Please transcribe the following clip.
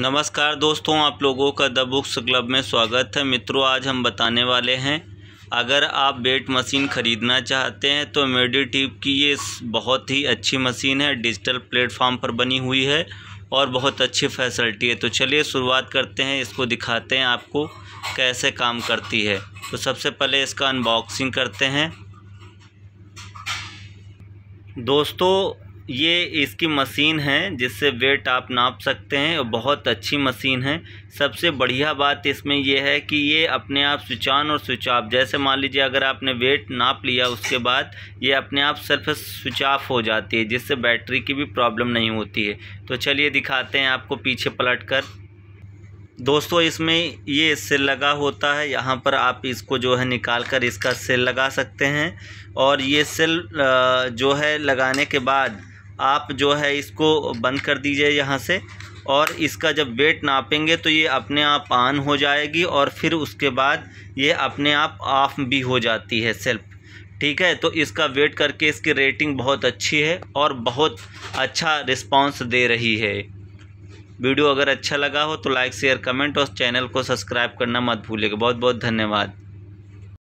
नमस्कार दोस्तों आप लोगों का द बुक्स क्लब में स्वागत है मित्रों आज हम बताने वाले हैं अगर आप बेट मशीन ख़रीदना चाहते हैं तो मेडिटिव की ये बहुत ही अच्छी मशीन है डिजिटल प्लेटफॉर्म पर बनी हुई है और बहुत अच्छी फैसिलिटी है तो चलिए शुरुआत करते हैं इसको दिखाते हैं आपको कैसे काम करती है तो सबसे पहले इसका अनबॉक्सिंग करते हैं दोस्तों ये इसकी मशीन है जिससे वेट आप नाप सकते हैं और बहुत अच्छी मशीन है सबसे बढ़िया बात इसमें यह है कि ये अपने आप स्विच ऑन और स्विच ऑफ जैसे मान लीजिए अगर आपने वेट नाप लिया उसके बाद ये अपने आप सरफेस स्विच ऑफ हो जाती है जिससे बैटरी की भी प्रॉब्लम नहीं होती है तो चलिए दिखाते हैं आपको पीछे पलट कर दोस्तों इसमें ये सिल लगा होता है यहाँ पर आप इसको जो है निकाल कर इसका सेल लगा सकते हैं और ये सिल जो है लगाने के बाद आप जो है इसको बंद कर दीजिए यहाँ से और इसका जब वेट नापेंगे तो ये अपने आप ऑन हो जाएगी और फिर उसके बाद ये अपने आप ऑफ भी हो जाती है सेल्फ ठीक है तो इसका वेट करके इसकी रेटिंग बहुत अच्छी है और बहुत अच्छा रिस्पांस दे रही है वीडियो अगर अच्छा लगा हो तो लाइक शेयर कमेंट और चैनल को सब्सक्राइब करना मत भूलिएगा बहुत बहुत धन्यवाद